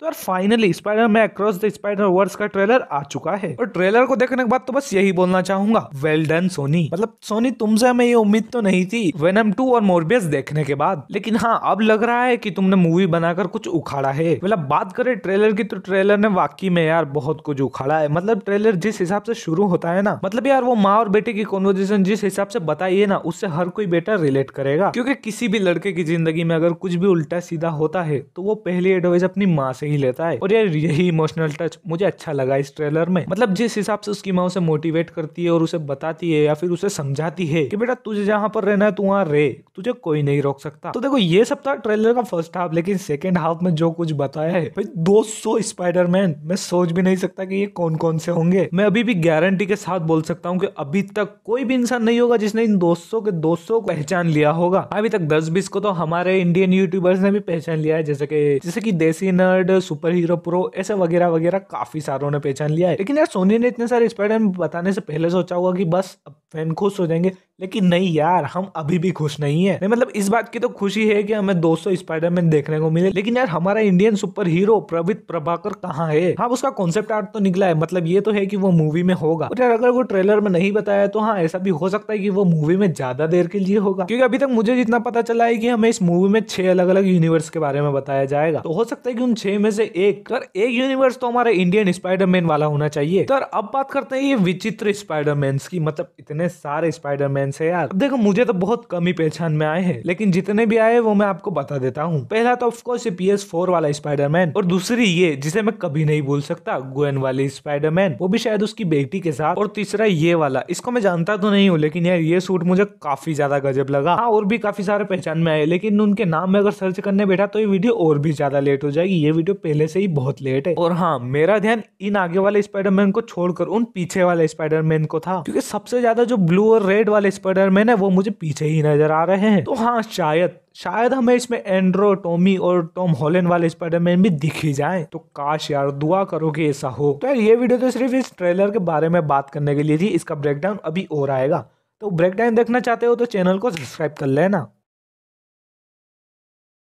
तो यार finally Spider Man across the Spider Verse का ट्रेलर आ चुका है और ट्रेलर को देखने के बाद तो बस यही बोलना चाहूंगा वेल डन सोनी मतलब सोनी तुमसे हमें ये उम्मीद तो नहीं थी वेनम टू और मोरबियस देखने के बाद लेकिन हाँ अब लग रहा है की तुमने मूवी बनाकर कुछ उखाड़ा है मतलब बात करे ट्रेलर की तो ट्रेलर ने वाकई में यार बहुत कुछ उखाड़ा है मतलब ट्रेलर जिस हिसाब से शुरू होता है ना मतलब यार वो माँ और बेटे की कॉन्वर्जेशन जिस हिसाब से बताइए ना उससे हर कोई बेटा रिलेट करेगा क्योंकि किसी भी लड़के की जिंदगी में अगर कुछ भी उल्टा सीधा होता है तो वो पहली एडवाइस अपनी माँ से ही लेता है और यार यही इमोशनल टच मुझे अच्छा लगा इस ट्रेलर में मतलब जिस हिसाब से उसकी माँ उसे मोटिवेट करती है और उसे बताती है या फिर उसे समझाती है कि बेटा तुझे जहाँ पर रहना है तू वहाँ रहे तुझे कोई नहीं रोक सकता तो देखो ये सब था ट्रेलर का फर्स्ट हाफ लेकिन सेकेंड हाफ में जो कुछ बताया है भाई दो सौ स्पाइडरमैन मैं सोच भी नहीं सकता कि ये कौन कौन से होंगे मैं अभी भी गारंटी के साथ बोल सकता हूँ कि अभी तक कोई भी इंसान नहीं होगा जिसने इन 200 के 200 को पहचान लिया होगा अभी तक दस बीस को तो हमारे इंडियन यूट्यूबर्स ने भी पहचान लिया है जैसे कि जैसे कि देसी नर्ड सुपर हीरो प्रो ऐसे वगैरह वगैरह काफी सारों ने पहचान लिया है लेकिन यार सोनी ने इतने सारे स्पाइडरमैन बताने से पहले सोचा हुआ कि बस अब फैन खुश हो जाएंगे लेकिन नहीं यार हम अभी भी खुश नहीं है नहीं मतलब इस बात की तो खुशी है कि हमें 200 स्पाइडरमैन देखने को मिले लेकिन यार हमारा इंडियन सुपर हीरो प्रवित प्रभाकर कहाँ है हाँ उसका कॉन्सेप्ट आर्ट तो निकला है मतलब ये तो है कि वो मूवी में होगा और यार अगर वो ट्रेलर में नहीं बताया तो हाँ ऐसा भी हो सकता है कि वो मूवी में ज्यादा देर के लिए होगा क्योंकि अभी तक मुझे जितना पता चला है कि हमें इस मूवी में छह अलग अलग यूनिवर्स के बारे में बताया जाएगा तो हो सकता है कि उन छह में से एक यार एक यूनिवर्स तो हमारे इंडियन स्पाइडरमैन वाला होना चाहिए तो अब बात करते हैं ये विचित्र स्पाइडरमैन की मतलब इतने सारे स्पाइडरमैन कमेंट है यार देखो मुझे तो बहुत कम ही पहचान में आए हैं लेकिन जितने भी आए वो मैं आपको बता देता हूँ पहला तो ऑफकोर्स पी एस फोर वाला स्पाइडरमैन और दूसरी ये जिसे मैं कभी नहीं भूल सकता गुएन वाली स्पाइडरमैन वो भी शायद उसकी बेटी के साथ और तीसरा ये वाला इसको मैं जानता तो नहीं हूँ लेकिन यार ये सूट मुझे काफी ज्यादा गजब लगा हाँ और भी काफी सारे पहचान में आए लेकिन उनके नाम में अगर सर्च करने बैठा तो ये वीडियो और भी ज्यादा लेट हो जाएगी ये वीडियो पहले से ही बहुत लेट है और हाँ मेरा ध्यान इन आगे वाले स्पाइडरमैन को छोड़कर उन पीछे वाले स्पाइडरमैन को था क्योंकि सबसे ज्यादा जो ब्लू और रेड वाले स्पाइडरमैन है वो मुझे पीछे ही नजर आ रहे हैं तो हाँ शायद शायद हमें इसमें एंड्रो टॉमी और टॉम हॉलैंड वाले स्पाइडरमैन भी दिख ही जाए तो काश यार दुआ करो कि ऐसा हो तो यार ये वीडियो तो सिर्फ इस ट्रेलर के बारे में बात करने के लिए थी इसका ब्रेकडाउन अभी और आएगा तो ब्रेकडाउन देखना चाहते हो तो चैनल को सब्सक्राइब कर लेना